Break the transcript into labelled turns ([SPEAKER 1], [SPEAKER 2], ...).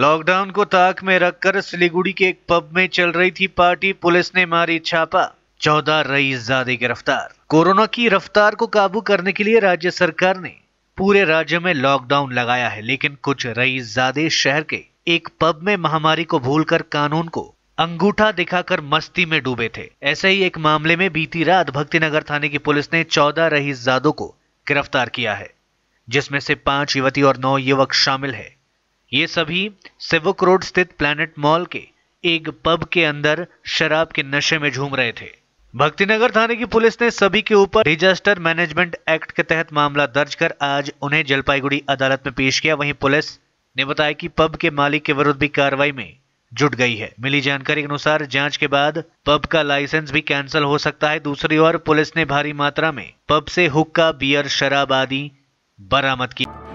[SPEAKER 1] lockdown को ताक में रखकर सिलीगुड़ी के एक पब में चल रही थी पार्टी पुलिस ने मारी छापा चौदह रईस ज्यादा गिरफ्तार कोरोना की रफ्तार को काबू करने के लिए राज्य सरकार ने पूरे राज्य में लॉकडाउन लगाया है लेकिन कुछ रईस ज्यादा शहर के एक पब में महामारी को भूलकर कानून को अंगूठा दिखाकर मस्ती में डूबे थे ऐसे ही एक मामले में बीती रात भक्तिनगर थाने की पुलिस ने चौदह रईस जादों को गिरफ्तार किया है जिसमें से पांच युवती और नौ युवक शामिल है ये सभी सेवक रोड स्थित प्लैनेट मॉल के एक पब के अंदर शराब के नशे में झूम रहे थे भक्तिनगर थाने की पुलिस ने सभी के ऊपर डिजास्टर मैनेजमेंट एक्ट के तहत मामला दर्ज कर आज उन्हें जलपाईगुड़ी अदालत में पेश किया वहीं पुलिस ने बताया कि पब के मालिक के विरुद्ध भी कार्रवाई में जुट गई है मिली जानकारी के अनुसार जांच के बाद पब का लाइसेंस भी कैंसिल हो सकता है दूसरी ओर पुलिस ने भारी मात्रा में पब से हुक्का बियर शराब आदि बरामद की